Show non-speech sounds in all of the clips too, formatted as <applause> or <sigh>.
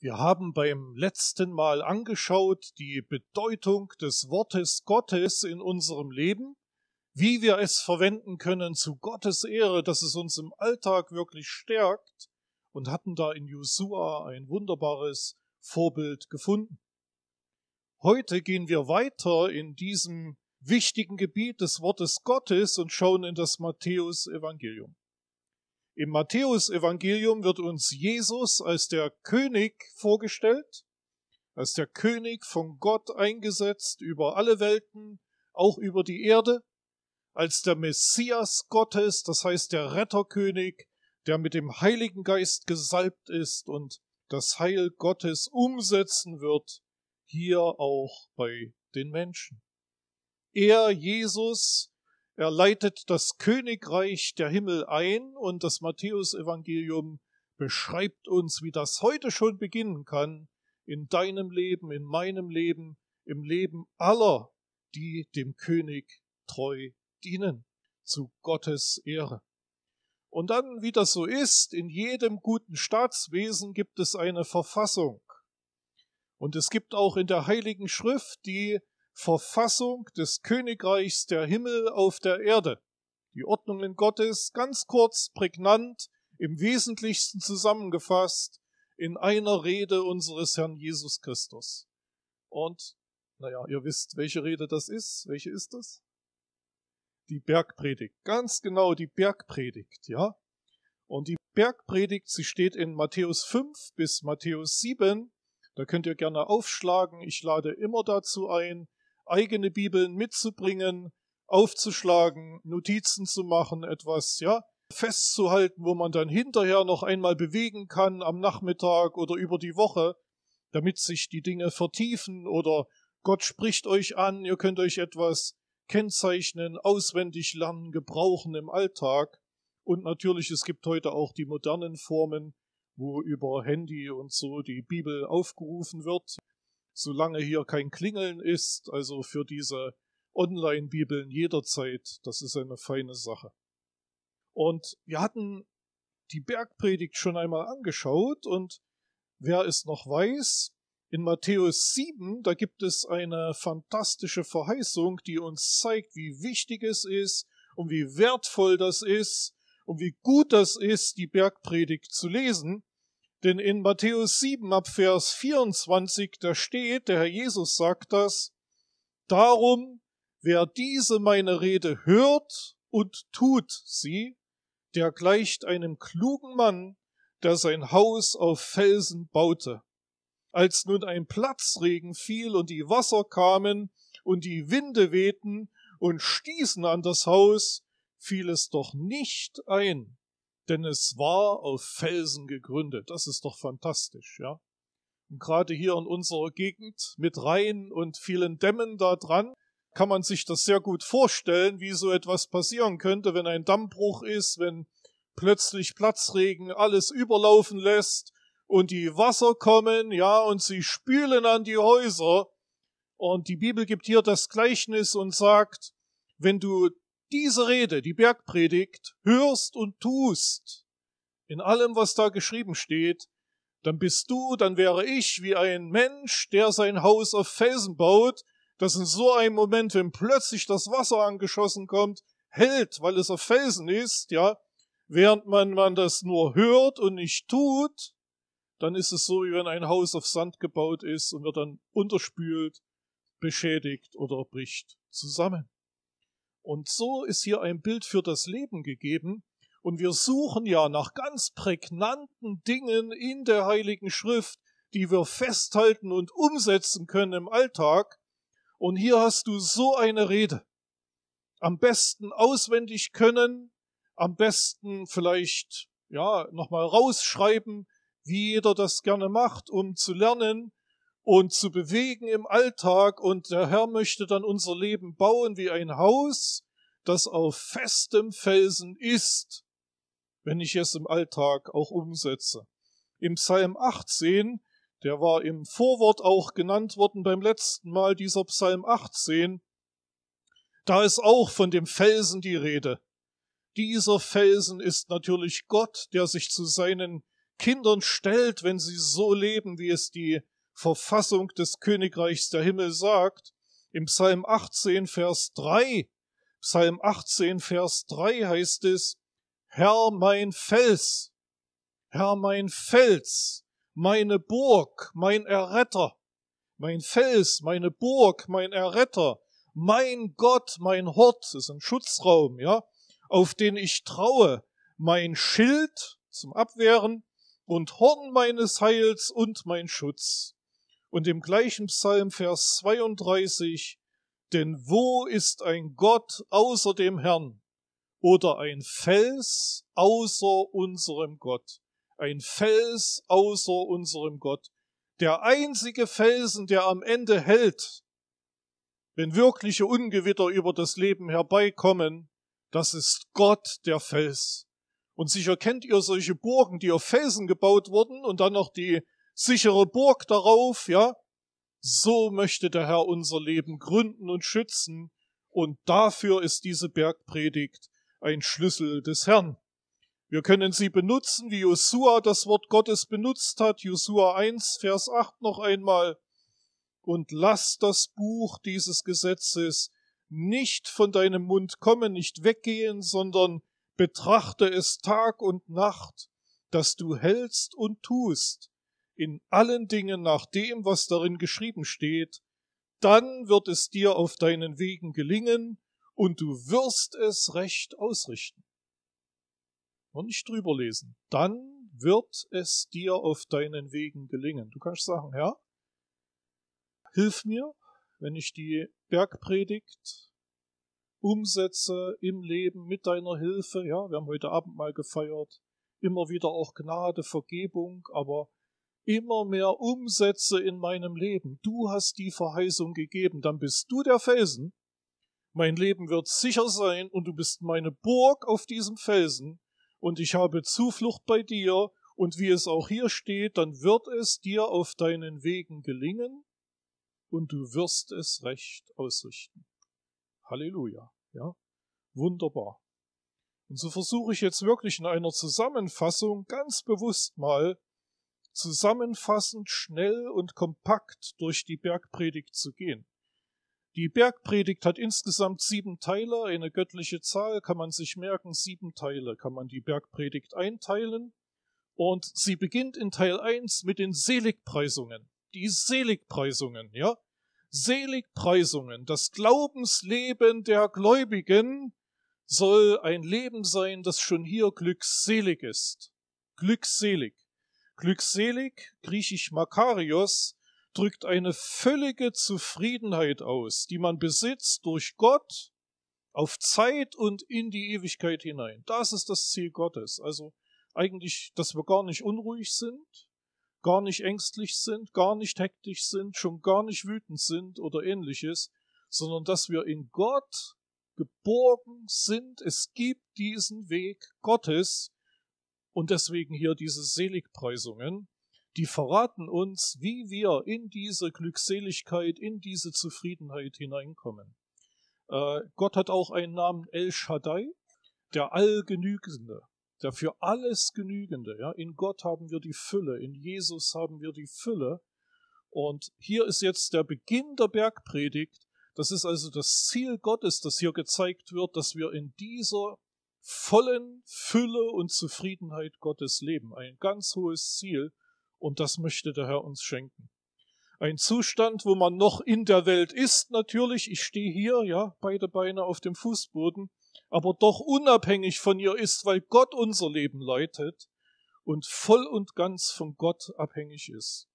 Wir haben beim letzten Mal angeschaut die Bedeutung des Wortes Gottes in unserem Leben, wie wir es verwenden können zu Gottes Ehre, dass es uns im Alltag wirklich stärkt und hatten da in Josua ein wunderbares Vorbild gefunden. Heute gehen wir weiter in diesem wichtigen Gebiet des Wortes Gottes und schauen in das Matthäus Evangelium. Im Matthäusevangelium wird uns Jesus als der König vorgestellt, als der König von Gott eingesetzt über alle Welten, auch über die Erde, als der Messias Gottes, das heißt der Retterkönig, der mit dem Heiligen Geist gesalbt ist und das Heil Gottes umsetzen wird, hier auch bei den Menschen. Er, Jesus, er leitet das Königreich der Himmel ein und das Matthäusevangelium beschreibt uns, wie das heute schon beginnen kann, in deinem Leben, in meinem Leben, im Leben aller, die dem König treu dienen, zu Gottes Ehre. Und dann, wie das so ist, in jedem guten Staatswesen gibt es eine Verfassung. Und es gibt auch in der Heiligen Schrift die Verfassung des Königreichs der Himmel auf der Erde. Die Ordnungen Gottes ganz kurz, prägnant, im Wesentlichsten zusammengefasst in einer Rede unseres Herrn Jesus Christus. Und, naja, ihr wisst, welche Rede das ist. Welche ist das? Die Bergpredigt. Ganz genau die Bergpredigt, ja? Und die Bergpredigt, sie steht in Matthäus 5 bis Matthäus 7. Da könnt ihr gerne aufschlagen. Ich lade immer dazu ein, eigene Bibeln mitzubringen, aufzuschlagen, Notizen zu machen, etwas, ja, festzuhalten, wo man dann hinterher noch einmal bewegen kann am Nachmittag oder über die Woche, damit sich die Dinge vertiefen oder Gott spricht euch an, ihr könnt euch etwas kennzeichnen, auswendig lernen, gebrauchen im Alltag. Und natürlich, es gibt heute auch die modernen Formen, wo über Handy und so die Bibel aufgerufen wird solange hier kein Klingeln ist, also für diese Online-Bibeln jederzeit, das ist eine feine Sache. Und wir hatten die Bergpredigt schon einmal angeschaut und wer es noch weiß, in Matthäus 7, da gibt es eine fantastische Verheißung, die uns zeigt, wie wichtig es ist und wie wertvoll das ist und wie gut das ist, die Bergpredigt zu lesen. Denn in Matthäus 7 ab Vers 24, da steht, der Herr Jesus sagt das, darum, wer diese meine Rede hört und tut sie, der gleicht einem klugen Mann, der sein Haus auf Felsen baute. Als nun ein Platzregen fiel und die Wasser kamen und die Winde wehten und stießen an das Haus, fiel es doch nicht ein denn es war auf Felsen gegründet. Das ist doch fantastisch, ja. Und gerade hier in unserer Gegend mit Rhein und vielen Dämmen da dran kann man sich das sehr gut vorstellen, wie so etwas passieren könnte, wenn ein Dammbruch ist, wenn plötzlich Platzregen alles überlaufen lässt und die Wasser kommen, ja, und sie spülen an die Häuser. Und die Bibel gibt hier das Gleichnis und sagt, wenn du diese Rede, die Bergpredigt, hörst und tust, in allem, was da geschrieben steht, dann bist du, dann wäre ich wie ein Mensch, der sein Haus auf Felsen baut, das in so einem Moment, wenn plötzlich das Wasser angeschossen kommt, hält, weil es auf Felsen ist, ja, während man, man das nur hört und nicht tut, dann ist es so, wie wenn ein Haus auf Sand gebaut ist und wird dann unterspült, beschädigt oder bricht zusammen. Und so ist hier ein Bild für das Leben gegeben. Und wir suchen ja nach ganz prägnanten Dingen in der Heiligen Schrift, die wir festhalten und umsetzen können im Alltag. Und hier hast du so eine Rede. Am besten auswendig können, am besten vielleicht, ja, nochmal rausschreiben, wie jeder das gerne macht, um zu lernen und zu bewegen im Alltag. Und der Herr möchte dann unser Leben bauen wie ein Haus, das auf festem Felsen ist, wenn ich es im Alltag auch umsetze. Im Psalm 18, der war im Vorwort auch genannt worden beim letzten Mal, dieser Psalm 18, da ist auch von dem Felsen die Rede. Dieser Felsen ist natürlich Gott, der sich zu seinen Kindern stellt, wenn sie so leben, wie es die Verfassung des Königreichs der Himmel sagt. Im Psalm 18, Vers 3 Psalm 18, Vers 3 heißt es, Herr mein Fels, Herr mein Fels, meine Burg, mein Erretter, mein Fels, meine Burg, mein Erretter, mein Gott, mein Hort, ist ein Schutzraum, ja, auf den ich traue, mein Schild zum Abwehren und Horn meines Heils und mein Schutz. Und im gleichen Psalm, Vers 32, denn wo ist ein Gott außer dem Herrn oder ein Fels außer unserem Gott? Ein Fels außer unserem Gott. Der einzige Felsen, der am Ende hält, wenn wirkliche Ungewitter über das Leben herbeikommen, das ist Gott der Fels. Und sicher kennt ihr solche Burgen, die auf Felsen gebaut wurden und dann noch die sichere Burg darauf, ja, so möchte der Herr unser Leben gründen und schützen, und dafür ist diese Bergpredigt ein Schlüssel des Herrn. Wir können sie benutzen, wie Josua das Wort Gottes benutzt hat, Josua 1, Vers 8 noch einmal. Und lass das Buch dieses Gesetzes nicht von deinem Mund kommen, nicht weggehen, sondern betrachte es Tag und Nacht, dass du hältst und tust, in allen Dingen nach dem, was darin geschrieben steht, dann wird es dir auf deinen Wegen gelingen und du wirst es recht ausrichten. Und nicht drüber lesen. Dann wird es dir auf deinen Wegen gelingen. Du kannst sagen, Herr, hilf mir, wenn ich die Bergpredigt umsetze im Leben mit deiner Hilfe. Ja, wir haben heute Abend mal gefeiert. Immer wieder auch Gnade, Vergebung, aber immer mehr umsetze in meinem Leben. Du hast die Verheißung gegeben, dann bist du der Felsen. Mein Leben wird sicher sein und du bist meine Burg auf diesem Felsen und ich habe Zuflucht bei dir und wie es auch hier steht, dann wird es dir auf deinen Wegen gelingen und du wirst es recht ausrichten. Halleluja, ja? Wunderbar. Und so versuche ich jetzt wirklich in einer Zusammenfassung ganz bewusst mal zusammenfassend, schnell und kompakt durch die Bergpredigt zu gehen. Die Bergpredigt hat insgesamt sieben Teile, eine göttliche Zahl kann man sich merken, sieben Teile kann man die Bergpredigt einteilen. Und sie beginnt in Teil 1 mit den Seligpreisungen. Die Seligpreisungen, ja? Seligpreisungen, das Glaubensleben der Gläubigen soll ein Leben sein, das schon hier glückselig ist. Glückselig. Glückselig, griechisch Makarios, drückt eine völlige Zufriedenheit aus, die man besitzt durch Gott auf Zeit und in die Ewigkeit hinein. Das ist das Ziel Gottes. Also eigentlich, dass wir gar nicht unruhig sind, gar nicht ängstlich sind, gar nicht hektisch sind, schon gar nicht wütend sind oder ähnliches, sondern dass wir in Gott geborgen sind. Es gibt diesen Weg Gottes, und deswegen hier diese Seligpreisungen, die verraten uns, wie wir in diese Glückseligkeit, in diese Zufriedenheit hineinkommen. Äh, Gott hat auch einen Namen El Shaddai, der Allgenügende, der für alles Genügende. In Gott haben wir die Fülle, in Jesus haben wir die Fülle. Und hier ist jetzt der Beginn der Bergpredigt. Das ist also das Ziel Gottes, das hier gezeigt wird, dass wir in dieser vollen Fülle und Zufriedenheit Gottes leben. Ein ganz hohes Ziel und das möchte der Herr uns schenken. Ein Zustand, wo man noch in der Welt ist, natürlich, ich stehe hier, ja, beide Beine auf dem Fußboden, aber doch unabhängig von ihr ist, weil Gott unser Leben leitet und voll und ganz von Gott abhängig ist.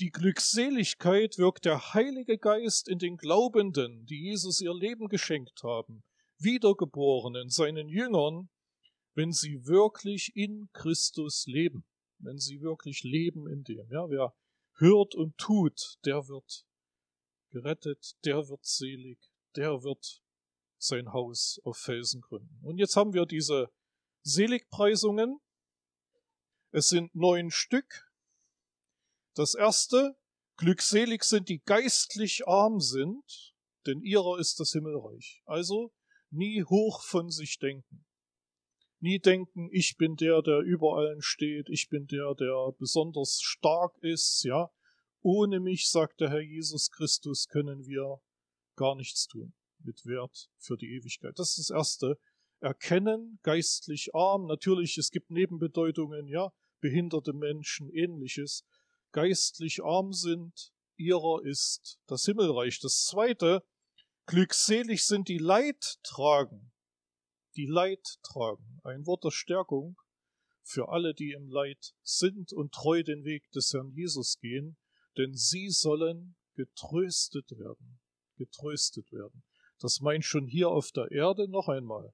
Die Glückseligkeit wirkt der Heilige Geist in den Glaubenden, die Jesus ihr Leben geschenkt haben Wiedergeborenen, seinen Jüngern, wenn sie wirklich in Christus leben, wenn sie wirklich leben in dem. Ja, wer hört und tut, der wird gerettet, der wird selig, der wird sein Haus auf Felsen gründen. Und jetzt haben wir diese Seligpreisungen. Es sind neun Stück. Das erste, glückselig sind die geistlich arm sind, denn ihrer ist das Himmelreich. Also nie hoch von sich denken. Nie denken, ich bin der, der über allen steht, ich bin der, der besonders stark ist, ja. Ohne mich, sagt der Herr Jesus Christus, können wir gar nichts tun mit Wert für die Ewigkeit. Das ist das Erste. Erkennen, geistlich arm. Natürlich, es gibt Nebenbedeutungen, ja, behinderte Menschen, ähnliches. Geistlich arm sind, ihrer ist das Himmelreich. Das Zweite, Glückselig sind die Leidtragen. Die Leidtragen. Ein Wort der Stärkung für alle, die im Leid sind und treu den Weg des Herrn Jesus gehen, denn sie sollen getröstet werden. Getröstet werden. Das meint schon hier auf der Erde noch einmal.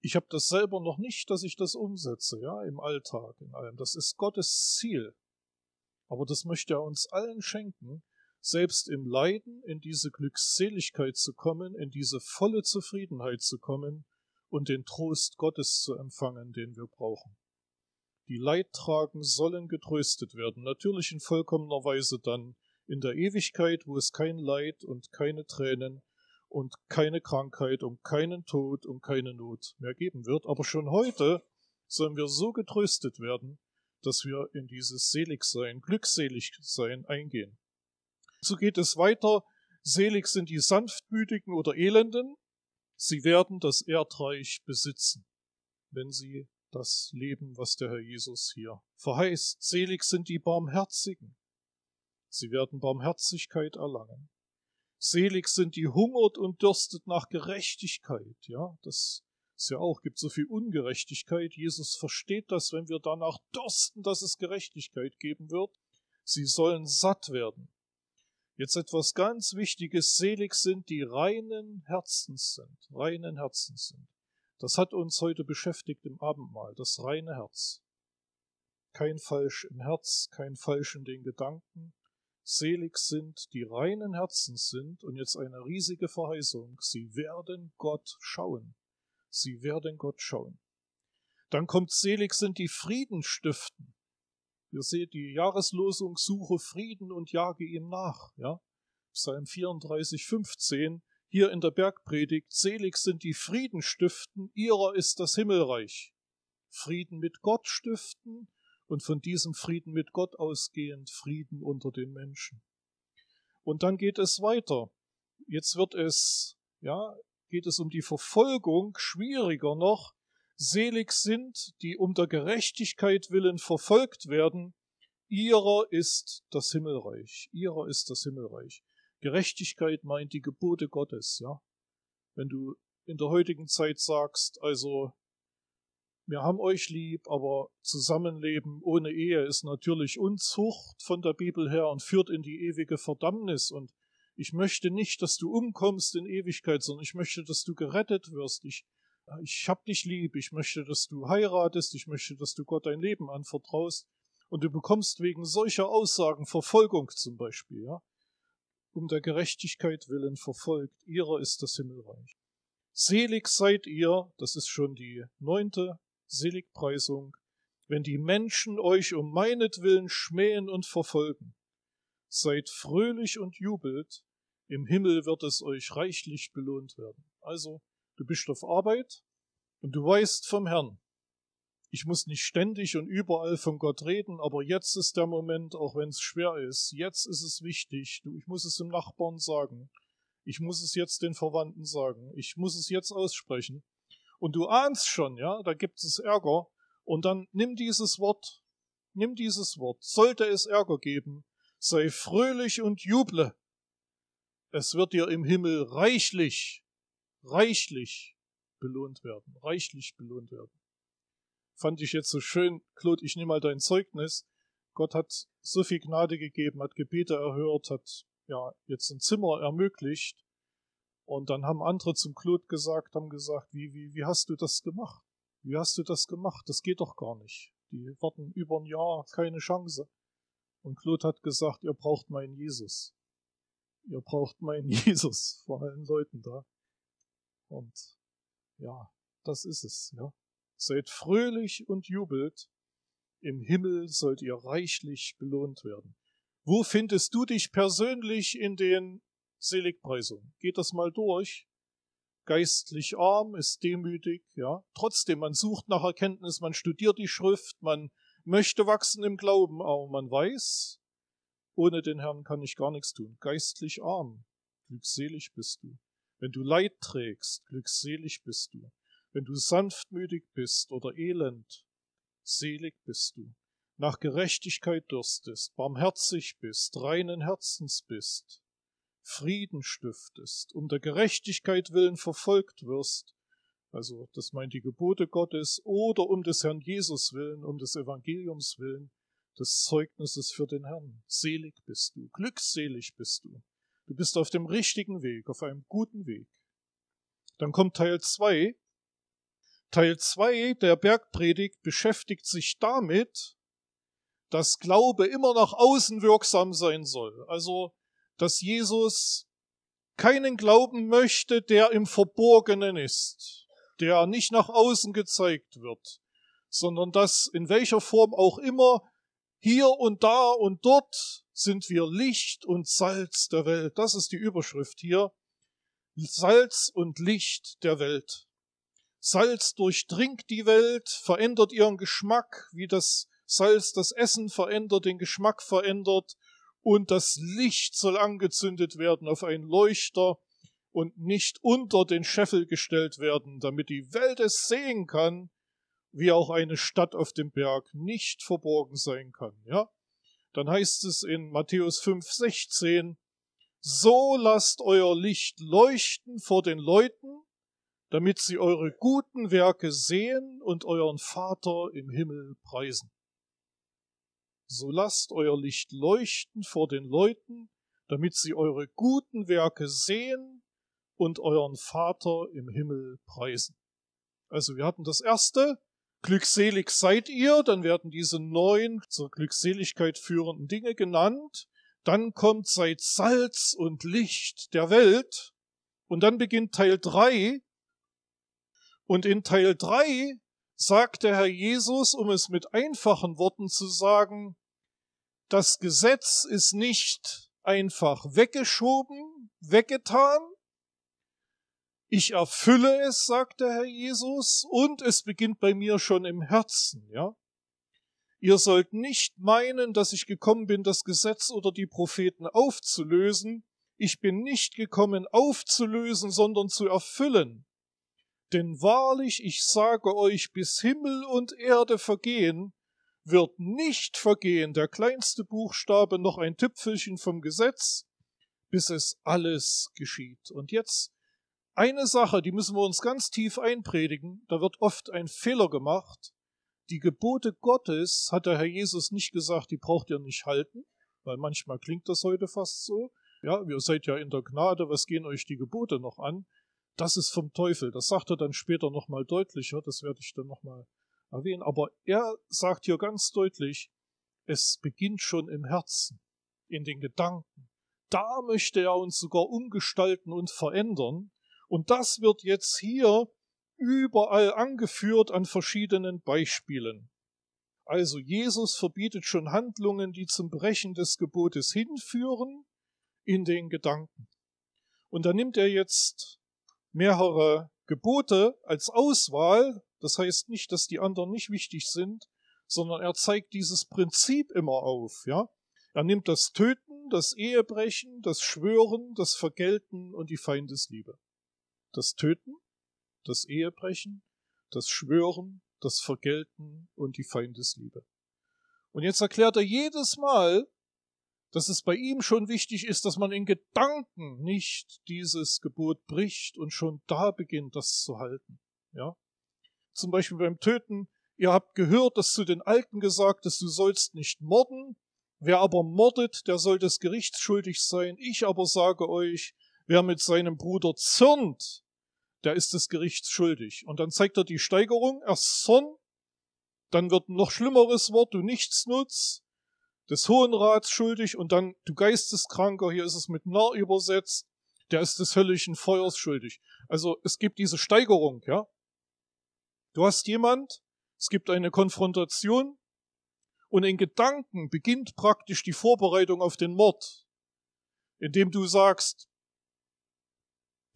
Ich habe das selber noch nicht, dass ich das umsetze, ja, im Alltag, in allem. Das ist Gottes Ziel. Aber das möchte er uns allen schenken, selbst im Leiden in diese Glückseligkeit zu kommen, in diese volle Zufriedenheit zu kommen und den Trost Gottes zu empfangen, den wir brauchen. Die Leidtragen sollen getröstet werden, natürlich in vollkommener Weise dann, in der Ewigkeit, wo es kein Leid und keine Tränen und keine Krankheit und keinen Tod und keine Not mehr geben wird. Aber schon heute sollen wir so getröstet werden, dass wir in dieses Seligsein, Glückseligsein eingehen. So geht es weiter. Selig sind die Sanftmütigen oder Elenden. Sie werden das Erdreich besitzen, wenn sie das leben, was der Herr Jesus hier verheißt. Selig sind die Barmherzigen. Sie werden Barmherzigkeit erlangen. Selig sind die hungert und dürstet nach Gerechtigkeit. Ja, das ist ja auch, gibt so viel Ungerechtigkeit. Jesus versteht das, wenn wir danach dürsten, dass es Gerechtigkeit geben wird. Sie sollen satt werden. Jetzt etwas ganz Wichtiges, selig sind, die reinen Herzens sind, reinen Herzens sind. Das hat uns heute beschäftigt im Abendmahl, das reine Herz. Kein Falsch im Herz, kein Falsch in den Gedanken. Selig sind, die reinen Herzens sind, und jetzt eine riesige Verheißung, sie werden Gott schauen. Sie werden Gott schauen. Dann kommt selig sind, die Frieden stiften. Ihr seht die Jahreslosung, suche Frieden und jage ihm nach. Ja? Psalm 34, 15, hier in der Bergpredigt, selig sind die Frieden stiften, ihrer ist das Himmelreich. Frieden mit Gott stiften und von diesem Frieden mit Gott ausgehend Frieden unter den Menschen. Und dann geht es weiter. Jetzt wird es, ja, geht es um die Verfolgung, schwieriger noch, Selig sind, die um der Gerechtigkeit willen verfolgt werden, ihrer ist das Himmelreich. Ihrer ist das Himmelreich. Gerechtigkeit meint die Gebote Gottes, ja. Wenn du in der heutigen Zeit sagst, also, wir haben euch lieb, aber Zusammenleben ohne Ehe ist natürlich Unzucht von der Bibel her und führt in die ewige Verdammnis und ich möchte nicht, dass du umkommst in Ewigkeit, sondern ich möchte, dass du gerettet wirst. Ich ich hab dich lieb, ich möchte, dass du heiratest, ich möchte, dass du Gott dein Leben anvertraust. Und du bekommst wegen solcher Aussagen Verfolgung zum Beispiel, ja. Um der Gerechtigkeit willen verfolgt, ihrer ist das Himmelreich. Selig seid ihr, das ist schon die neunte Seligpreisung, wenn die Menschen euch um meinetwillen schmähen und verfolgen. Seid fröhlich und jubelt, im Himmel wird es euch reichlich belohnt werden. Also, du bist auf Arbeit und du weißt vom Herrn. Ich muss nicht ständig und überall von Gott reden, aber jetzt ist der Moment, auch wenn es schwer ist, jetzt ist es wichtig, du, ich muss es dem Nachbarn sagen, ich muss es jetzt den Verwandten sagen, ich muss es jetzt aussprechen. Und du ahnst schon, ja, da gibt es Ärger, und dann nimm dieses Wort, nimm dieses Wort, sollte es Ärger geben, sei fröhlich und juble. Es wird dir im Himmel reichlich reichlich belohnt werden, reichlich belohnt werden. Fand ich jetzt so schön, Claude, ich nehme mal dein Zeugnis. Gott hat so viel Gnade gegeben, hat Gebete erhört, hat ja jetzt ein Zimmer ermöglicht. Und dann haben andere zum Claude gesagt, haben gesagt, wie, wie, wie hast du das gemacht? Wie hast du das gemacht? Das geht doch gar nicht. Die warten über ein Jahr, keine Chance. Und Claude hat gesagt, ihr braucht meinen Jesus. Ihr braucht meinen <laughs> Jesus vor allen Leuten da. Und ja, das ist es, ja. Seid fröhlich und jubelt. Im Himmel sollt ihr reichlich belohnt werden. Wo findest du dich persönlich in den Seligpreisungen? Geht das mal durch. Geistlich arm ist demütig, ja. Trotzdem, man sucht nach Erkenntnis, man studiert die Schrift, man möchte wachsen im Glauben, aber man weiß, ohne den Herrn kann ich gar nichts tun. Geistlich arm, glückselig bist du. Wenn du Leid trägst, glückselig bist du. Wenn du sanftmütig bist oder elend, selig bist du. Nach Gerechtigkeit dürstest, barmherzig bist, reinen Herzens bist, Frieden stiftest, um der Gerechtigkeit willen verfolgt wirst, also das meint die Gebote Gottes, oder um des Herrn Jesus willen, um des Evangeliums willen, des Zeugnisses für den Herrn. Selig bist du, glückselig bist du. Du bist auf dem richtigen Weg, auf einem guten Weg. Dann kommt Teil 2. Teil 2 der Bergpredigt beschäftigt sich damit, dass Glaube immer nach außen wirksam sein soll. Also, dass Jesus keinen Glauben möchte, der im Verborgenen ist, der nicht nach außen gezeigt wird, sondern dass in welcher Form auch immer hier und da und dort sind wir Licht und Salz der Welt. Das ist die Überschrift hier. Salz und Licht der Welt. Salz durchdringt die Welt, verändert ihren Geschmack, wie das Salz das Essen verändert, den Geschmack verändert, und das Licht soll angezündet werden auf einen Leuchter und nicht unter den Scheffel gestellt werden, damit die Welt es sehen kann, wie auch eine Stadt auf dem Berg nicht verborgen sein kann, ja? Dann heißt es in Matthäus 5, 16, so lasst euer Licht leuchten vor den Leuten, damit sie eure guten Werke sehen und euren Vater im Himmel preisen. So lasst euer Licht leuchten vor den Leuten, damit sie eure guten Werke sehen und euren Vater im Himmel preisen. Also wir hatten das erste, Glückselig seid ihr, dann werden diese neun zur Glückseligkeit führenden Dinge genannt. Dann kommt seid Salz und Licht der Welt. Und dann beginnt Teil drei. Und in Teil drei sagt der Herr Jesus, um es mit einfachen Worten zu sagen, das Gesetz ist nicht einfach weggeschoben, weggetan, ich erfülle es, sagt der Herr Jesus, und es beginnt bei mir schon im Herzen, ja. Ihr sollt nicht meinen, dass ich gekommen bin, das Gesetz oder die Propheten aufzulösen. Ich bin nicht gekommen, aufzulösen, sondern zu erfüllen. Denn wahrlich, ich sage euch, bis Himmel und Erde vergehen, wird nicht vergehen der kleinste Buchstabe noch ein Tüpfelchen vom Gesetz, bis es alles geschieht. Und jetzt eine Sache, die müssen wir uns ganz tief einpredigen, da wird oft ein Fehler gemacht. Die Gebote Gottes hat der Herr Jesus nicht gesagt, die braucht ihr nicht halten, weil manchmal klingt das heute fast so. Ja, ihr seid ja in der Gnade, was gehen euch die Gebote noch an? Das ist vom Teufel. Das sagt er dann später nochmal deutlicher, das werde ich dann nochmal erwähnen. Aber er sagt hier ganz deutlich, es beginnt schon im Herzen, in den Gedanken. Da möchte er uns sogar umgestalten und verändern, und das wird jetzt hier überall angeführt an verschiedenen Beispielen. Also Jesus verbietet schon Handlungen, die zum Brechen des Gebotes hinführen, in den Gedanken. Und da nimmt er jetzt mehrere Gebote als Auswahl, das heißt nicht, dass die anderen nicht wichtig sind, sondern er zeigt dieses Prinzip immer auf, ja. Er nimmt das Töten, das Ehebrechen, das Schwören, das Vergelten und die Feindesliebe das Töten, das Ehebrechen, das Schwören, das Vergelten und die Feindesliebe. Und jetzt erklärt er jedes Mal, dass es bei ihm schon wichtig ist, dass man in Gedanken nicht dieses Gebot bricht und schon da beginnt, das zu halten. Ja? Zum Beispiel beim Töten, ihr habt gehört, dass zu den Alten gesagt ist, du sollst nicht morden. Wer aber mordet, der soll des Gerichts schuldig sein. Ich aber sage euch, Wer mit seinem Bruder zürnt, der ist des Gerichts schuldig. Und dann zeigt er die Steigerung, erst Zorn, dann wird ein noch schlimmeres Wort, du nichts nutzt, des Hohen Rats schuldig und dann du Geisteskranker, hier ist es mit Narr übersetzt, der ist des höllischen Feuers schuldig. Also es gibt diese Steigerung, ja. Du hast jemand, es gibt eine Konfrontation und in Gedanken beginnt praktisch die Vorbereitung auf den Mord, indem du sagst,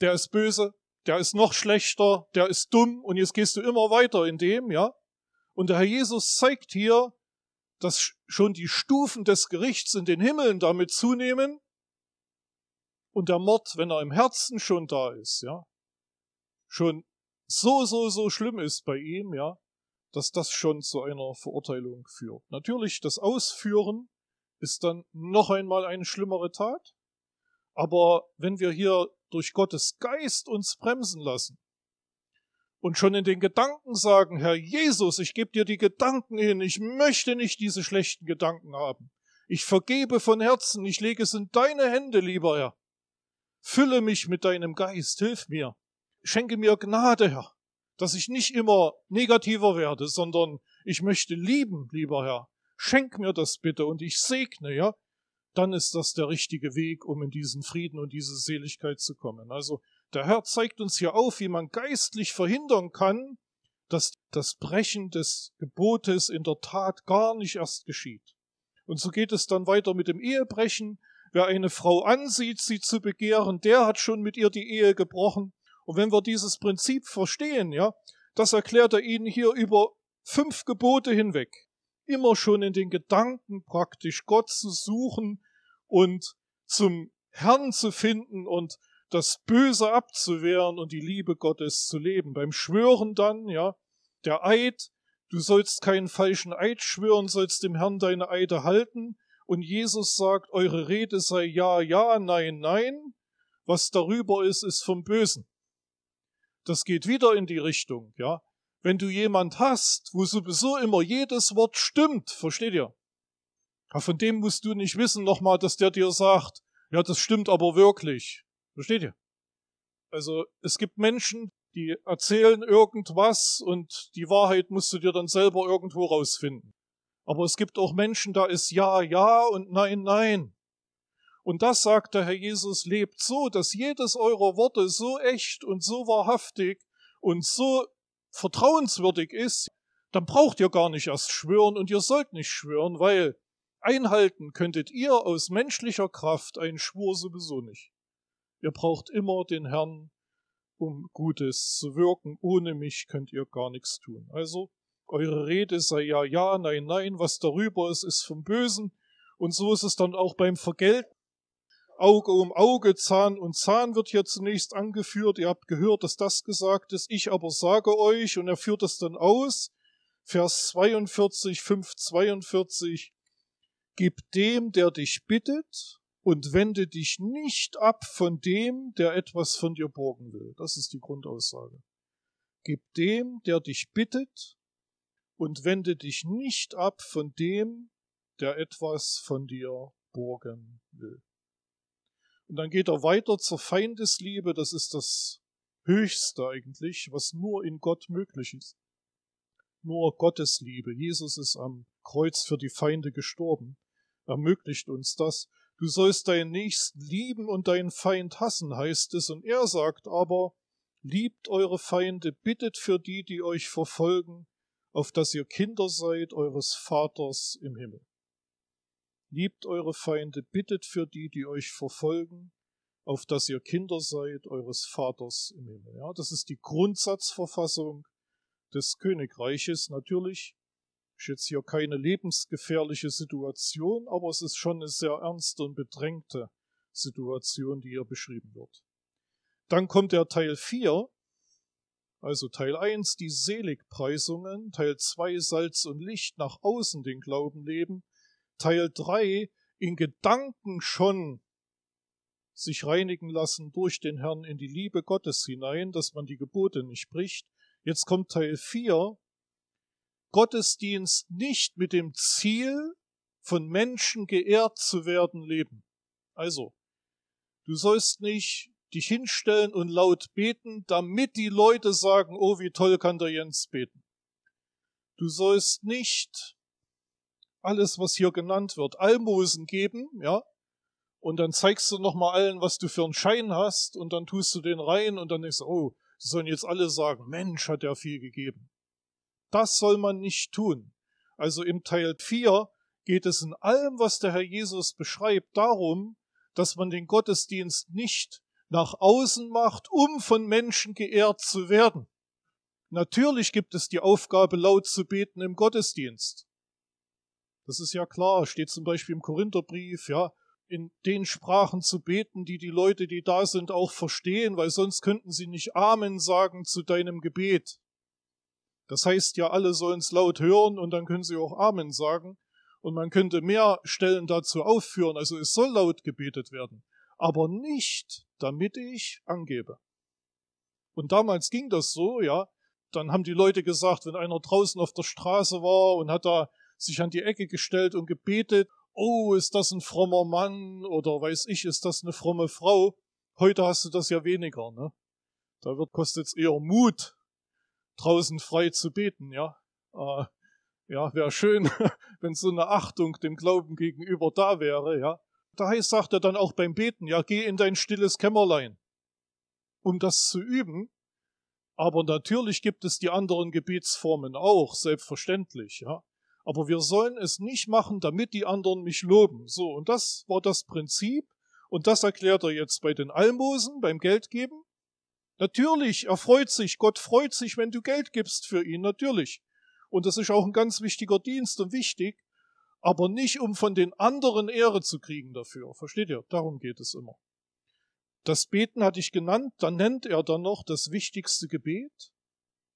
der ist böse, der ist noch schlechter, der ist dumm und jetzt gehst du immer weiter in dem, ja? Und der Herr Jesus zeigt hier, dass schon die Stufen des Gerichts in den Himmeln damit zunehmen und der Mord, wenn er im Herzen schon da ist, ja? Schon so, so, so schlimm ist bei ihm, ja? Dass das schon zu einer Verurteilung führt. Natürlich, das Ausführen ist dann noch einmal eine schlimmere Tat. Aber wenn wir hier durch Gottes Geist uns bremsen lassen. Und schon in den Gedanken sagen, Herr Jesus, ich gebe dir die Gedanken hin, ich möchte nicht diese schlechten Gedanken haben. Ich vergebe von Herzen, ich lege es in deine Hände, lieber Herr. Fülle mich mit deinem Geist, hilf mir. Schenke mir Gnade, Herr, dass ich nicht immer negativer werde, sondern ich möchte lieben, lieber Herr. Schenk mir das bitte und ich segne, ja dann ist das der richtige Weg, um in diesen Frieden und diese Seligkeit zu kommen. Also der Herr zeigt uns hier auf, wie man geistlich verhindern kann, dass das Brechen des Gebotes in der Tat gar nicht erst geschieht. Und so geht es dann weiter mit dem Ehebrechen. Wer eine Frau ansieht, sie zu begehren, der hat schon mit ihr die Ehe gebrochen. Und wenn wir dieses Prinzip verstehen, ja, das erklärt er ihnen hier über fünf Gebote hinweg. Immer schon in den Gedanken praktisch Gott zu suchen und zum Herrn zu finden und das Böse abzuwehren und die Liebe Gottes zu leben. Beim Schwören dann, ja, der Eid, du sollst keinen falschen Eid schwören, sollst dem Herrn deine Eide halten. Und Jesus sagt, eure Rede sei ja, ja, nein, nein. Was darüber ist, ist vom Bösen. Das geht wieder in die Richtung, ja. Wenn du jemand hast, wo sowieso immer jedes Wort stimmt, versteht ihr? ja, von dem musst du nicht wissen nochmal, dass der dir sagt, ja, das stimmt aber wirklich. Versteht ihr? Also es gibt Menschen, die erzählen irgendwas und die Wahrheit musst du dir dann selber irgendwo rausfinden. Aber es gibt auch Menschen, da ist ja, ja und nein, nein. Und das sagt der Herr Jesus, lebt so, dass jedes eurer Worte so echt und so wahrhaftig und so vertrauenswürdig ist, dann braucht ihr gar nicht erst schwören und ihr sollt nicht schwören, weil einhalten könntet ihr aus menschlicher Kraft einen Schwur sowieso nicht. Ihr braucht immer den Herrn, um Gutes zu wirken. Ohne mich könnt ihr gar nichts tun. Also, eure Rede sei ja, ja, nein, nein, was darüber ist, ist vom Bösen. Und so ist es dann auch beim Vergelten. Auge um Auge, Zahn und Zahn wird hier zunächst angeführt. Ihr habt gehört, dass das gesagt ist. Ich aber sage euch, und er führt es dann aus. Vers 42, 5, 42. Gib dem, der dich bittet, und wende dich nicht ab von dem, der etwas von dir borgen will. Das ist die Grundaussage. Gib dem, der dich bittet, und wende dich nicht ab von dem, der etwas von dir borgen will. Und dann geht er weiter zur Feindesliebe, das ist das Höchste eigentlich, was nur in Gott möglich ist. Nur Gottes Liebe. Jesus ist am Kreuz für die Feinde gestorben ermöglicht uns das. Du sollst deinen Nächsten lieben und deinen Feind hassen, heißt es, und er sagt aber, liebt eure Feinde, bittet für die, die euch verfolgen, auf dass ihr Kinder seid eures Vaters im Himmel. Liebt eure Feinde, bittet für die, die euch verfolgen, auf dass ihr Kinder seid eures Vaters im Himmel. Ja, das ist die Grundsatzverfassung des Königreiches. Natürlich ist jetzt hier keine lebensgefährliche Situation, aber es ist schon eine sehr ernste und bedrängte Situation, die hier beschrieben wird. Dann kommt der Teil 4, also Teil 1 die Seligpreisungen, Teil 2 Salz und Licht nach außen den Glauben leben, Teil 3 in Gedanken schon sich reinigen lassen durch den Herrn in die Liebe Gottes hinein, dass man die Gebote nicht bricht. Jetzt kommt Teil 4 Gottesdienst nicht mit dem Ziel, von Menschen geehrt zu werden, leben. Also, du sollst nicht dich hinstellen und laut beten, damit die Leute sagen, oh, wie toll kann der Jens beten. Du sollst nicht alles, was hier genannt wird, Almosen geben, ja, und dann zeigst du nochmal allen, was du für einen Schein hast, und dann tust du den rein, und dann denkst du, oh, sollen jetzt alle sagen, Mensch, hat er viel gegeben das soll man nicht tun. Also im Teil 4 geht es in allem, was der Herr Jesus beschreibt, darum, dass man den Gottesdienst nicht nach außen macht, um von Menschen geehrt zu werden. Natürlich gibt es die Aufgabe, laut zu beten im Gottesdienst. Das ist ja klar, steht zum Beispiel im Korintherbrief, ja, in den Sprachen zu beten, die die Leute, die da sind, auch verstehen, weil sonst könnten sie nicht Amen sagen zu deinem Gebet. Das heißt ja, alle sollen es laut hören und dann können sie auch Amen sagen. Und man könnte mehr Stellen dazu aufführen, also es soll laut gebetet werden, aber nicht, damit ich angebe. Und damals ging das so, ja. Dann haben die Leute gesagt, wenn einer draußen auf der Straße war und hat da sich an die Ecke gestellt und gebetet, oh, ist das ein frommer Mann oder weiß ich, ist das eine fromme Frau. Heute hast du das ja weniger, ne? Da wird kostet es eher Mut, draußen frei zu beten, ja. Äh, ja, wäre schön, <laughs> wenn so eine Achtung dem Glauben gegenüber da wäre, ja. Da heißt, sagt er dann auch beim Beten, ja, geh in dein stilles Kämmerlein, um das zu üben. Aber natürlich gibt es die anderen Gebetsformen auch, selbstverständlich, ja. Aber wir sollen es nicht machen, damit die anderen mich loben. So, und das war das Prinzip. Und das erklärt er jetzt bei den Almosen, beim Geldgeben. Natürlich, er freut sich, Gott freut sich, wenn du Geld gibst für ihn, natürlich. Und das ist auch ein ganz wichtiger Dienst und wichtig, aber nicht, um von den anderen Ehre zu kriegen dafür. Versteht ihr? Darum geht es immer. Das Beten hatte ich genannt, dann nennt er dann noch das wichtigste Gebet.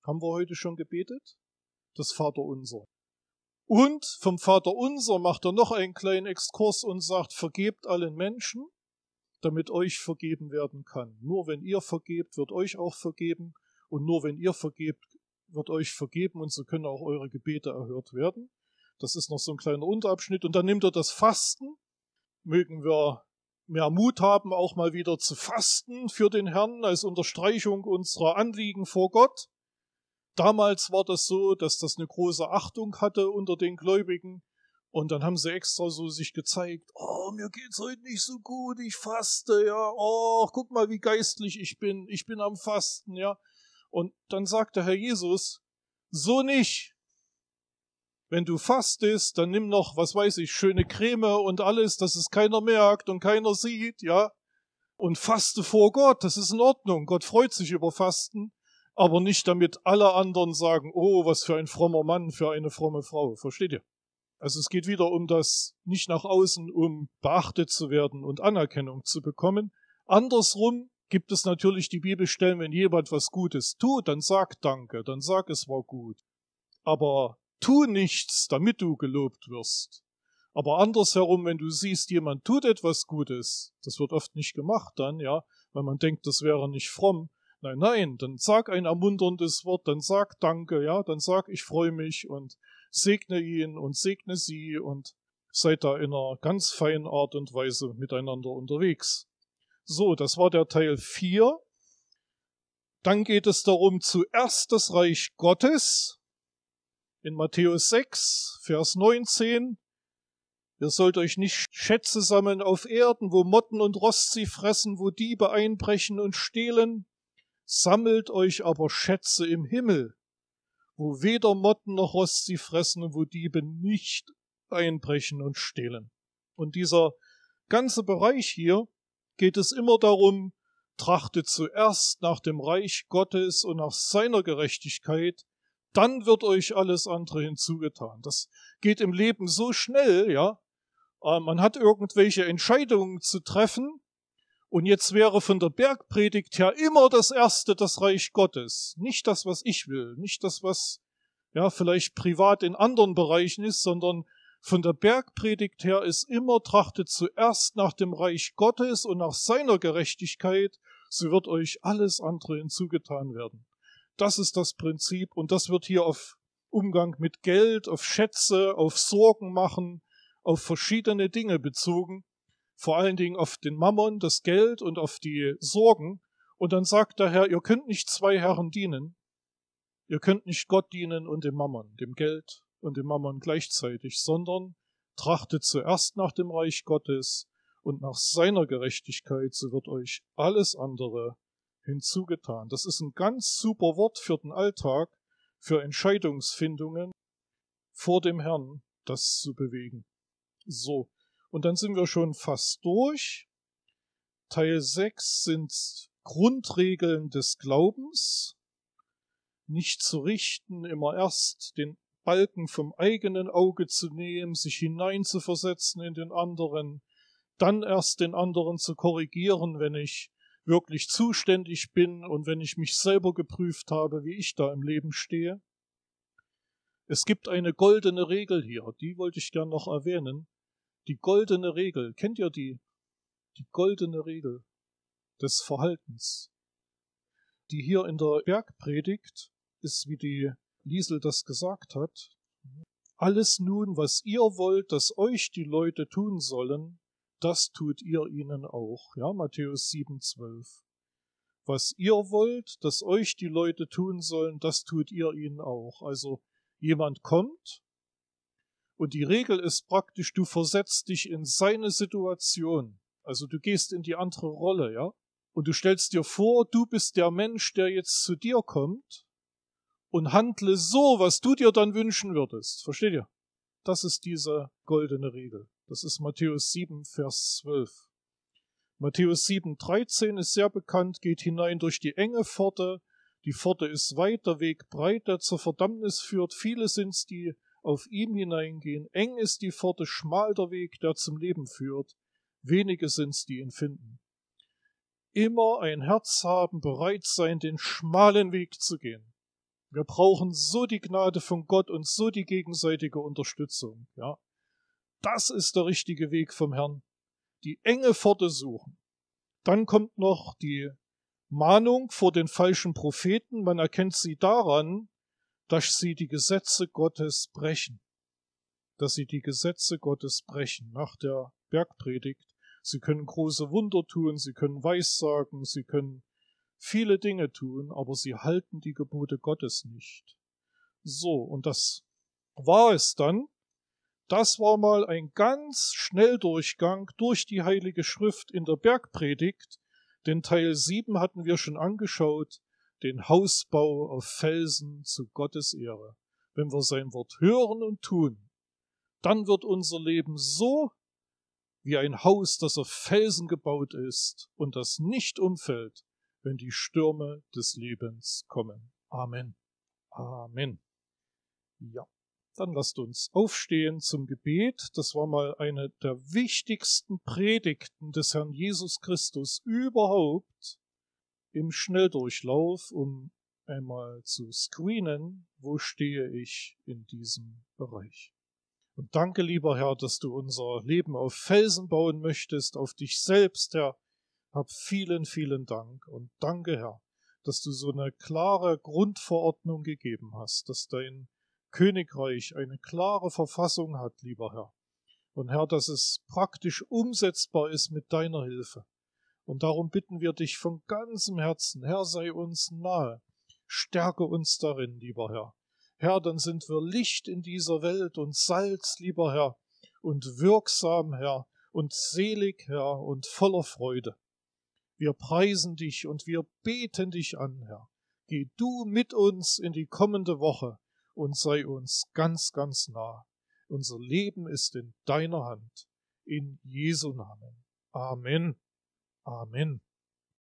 Haben wir heute schon gebetet? Das Vater Unser. Und vom Vater Unser macht er noch einen kleinen Exkurs und sagt, vergebt allen Menschen, damit euch vergeben werden kann. Nur wenn ihr vergebt, wird euch auch vergeben. Und nur wenn ihr vergebt, wird euch vergeben und so können auch eure Gebete erhört werden. Das ist noch so ein kleiner Unterabschnitt. Und dann nimmt er das Fasten. Mögen wir mehr Mut haben, auch mal wieder zu fasten für den Herrn als Unterstreichung unserer Anliegen vor Gott. Damals war das so, dass das eine große Achtung hatte unter den Gläubigen. Und dann haben sie extra so sich gezeigt, oh, mir geht's heute nicht so gut, ich faste, ja, oh, guck mal, wie geistlich ich bin, ich bin am Fasten, ja. Und dann sagt der Herr Jesus, so nicht. Wenn du fastest, dann nimm noch, was weiß ich, schöne Creme und alles, dass es keiner merkt und keiner sieht, ja. Und faste vor Gott, das ist in Ordnung. Gott freut sich über Fasten, aber nicht damit alle anderen sagen, oh, was für ein frommer Mann, für eine fromme Frau. Versteht ihr? Also es geht wieder um das nicht nach außen, um beachtet zu werden und Anerkennung zu bekommen. Andersrum gibt es natürlich die Bibelstellen, wenn jemand was Gutes tut, dann sag Danke, dann sag es war gut. Aber tu nichts, damit du gelobt wirst. Aber andersherum, wenn du siehst, jemand tut etwas Gutes, das wird oft nicht gemacht dann, ja, weil man denkt, das wäre nicht fromm. Nein, nein, dann sag ein ermunterndes Wort, dann sag Danke, ja, dann sag ich freue mich und segne ihn und segne sie und seid da in einer ganz feinen Art und Weise miteinander unterwegs. So, das war der Teil 4. Dann geht es darum, zuerst das Reich Gottes in Matthäus 6, Vers 19. Ihr sollt euch nicht Schätze sammeln auf Erden, wo Motten und Rost sie fressen, wo Diebe einbrechen und stehlen. Sammelt euch aber Schätze im Himmel, wo weder Motten noch Rost sie fressen und wo Diebe nicht einbrechen und stehlen. Und dieser ganze Bereich hier geht es immer darum, trachte zuerst nach dem Reich Gottes und nach seiner Gerechtigkeit, dann wird euch alles andere hinzugetan. Das geht im Leben so schnell, ja. Äh, man hat irgendwelche Entscheidungen zu treffen und jetzt wäre von der Bergpredigt her immer das Erste das Reich Gottes. Nicht das, was ich will, nicht das, was ja vielleicht privat in anderen Bereichen ist, sondern von der Bergpredigt her ist immer trachtet zuerst nach dem Reich Gottes und nach seiner Gerechtigkeit, so wird euch alles andere hinzugetan werden. Das ist das Prinzip und das wird hier auf Umgang mit Geld, auf Schätze, auf Sorgen machen, auf verschiedene Dinge bezogen vor allen Dingen auf den Mammon, das Geld und auf die Sorgen. Und dann sagt der Herr, ihr könnt nicht zwei Herren dienen. Ihr könnt nicht Gott dienen und dem Mammon, dem Geld und dem Mammon gleichzeitig, sondern trachtet zuerst nach dem Reich Gottes und nach seiner Gerechtigkeit, so wird euch alles andere hinzugetan. Das ist ein ganz super Wort für den Alltag, für Entscheidungsfindungen vor dem Herrn, das zu bewegen. So, und dann sind wir schon fast durch. Teil 6 sind Grundregeln des Glaubens. Nicht zu richten, immer erst den Balken vom eigenen Auge zu nehmen, sich hineinzuversetzen in den anderen, dann erst den anderen zu korrigieren, wenn ich wirklich zuständig bin und wenn ich mich selber geprüft habe, wie ich da im Leben stehe. Es gibt eine goldene Regel hier, die wollte ich gern noch erwähnen. Die goldene Regel, kennt ihr die? Die goldene Regel des Verhaltens. Die hier in der Bergpredigt ist, wie die Liesel das gesagt hat. Alles nun, was ihr wollt, dass euch die Leute tun sollen, das tut ihr ihnen auch. Ja, Matthäus 7, 12. Was ihr wollt, dass euch die Leute tun sollen, das tut ihr ihnen auch. Also jemand kommt und die Regel ist praktisch, du versetzt dich in seine Situation. Also du gehst in die andere Rolle, ja? Und du stellst dir vor, du bist der Mensch, der jetzt zu dir kommt und handle so, was du dir dann wünschen würdest. Versteht ihr? Das ist diese goldene Regel. Das ist Matthäus 7, Vers 12. Matthäus 7, 13 ist sehr bekannt, geht hinein durch die enge Pforte. Die Pforte ist weit, der Weg breit, der zur Verdammnis führt. Viele sind's, die auf ihm hineingehen, eng ist die Pforte, schmal der Weg, der zum Leben führt, wenige sind's, die ihn finden. Immer ein Herz haben, bereit sein, den schmalen Weg zu gehen. Wir brauchen so die Gnade von Gott und so die gegenseitige Unterstützung, ja. Das ist der richtige Weg vom Herrn. Die enge Pforte suchen. Dann kommt noch die Mahnung vor den falschen Propheten. Man erkennt sie daran, dass sie die Gesetze Gottes brechen, dass sie die Gesetze Gottes brechen nach der Bergpredigt. Sie können große Wunder tun, sie können Weissagen, sie können viele Dinge tun, aber sie halten die Gebote Gottes nicht. So, und das war es dann. Das war mal ein ganz Schnelldurchgang durch die Heilige Schrift in der Bergpredigt. Den Teil 7 hatten wir schon angeschaut den Hausbau auf Felsen zu Gottes Ehre. Wenn wir sein Wort hören und tun, dann wird unser Leben so wie ein Haus, das auf Felsen gebaut ist und das nicht umfällt, wenn die Stürme des Lebens kommen. Amen. Amen. Ja, dann lasst uns aufstehen zum Gebet. Das war mal eine der wichtigsten Predigten des Herrn Jesus Christus überhaupt im Schnelldurchlauf, um einmal zu screenen, wo stehe ich in diesem Bereich. Und danke, lieber Herr, dass du unser Leben auf Felsen bauen möchtest, auf dich selbst, Herr. Hab vielen, vielen Dank und danke, Herr, dass du so eine klare Grundverordnung gegeben hast, dass dein Königreich eine klare Verfassung hat, lieber Herr. Und Herr, dass es praktisch umsetzbar ist mit deiner Hilfe. Und darum bitten wir dich von ganzem Herzen, Herr, sei uns nahe, stärke uns darin, lieber Herr. Herr, dann sind wir Licht in dieser Welt und Salz, lieber Herr, und wirksam, Herr, und selig, Herr, und voller Freude. Wir preisen dich und wir beten dich an, Herr. Geh du mit uns in die kommende Woche und sei uns ganz, ganz nah. Unser Leben ist in deiner Hand. In Jesu Namen. Amen. Amen.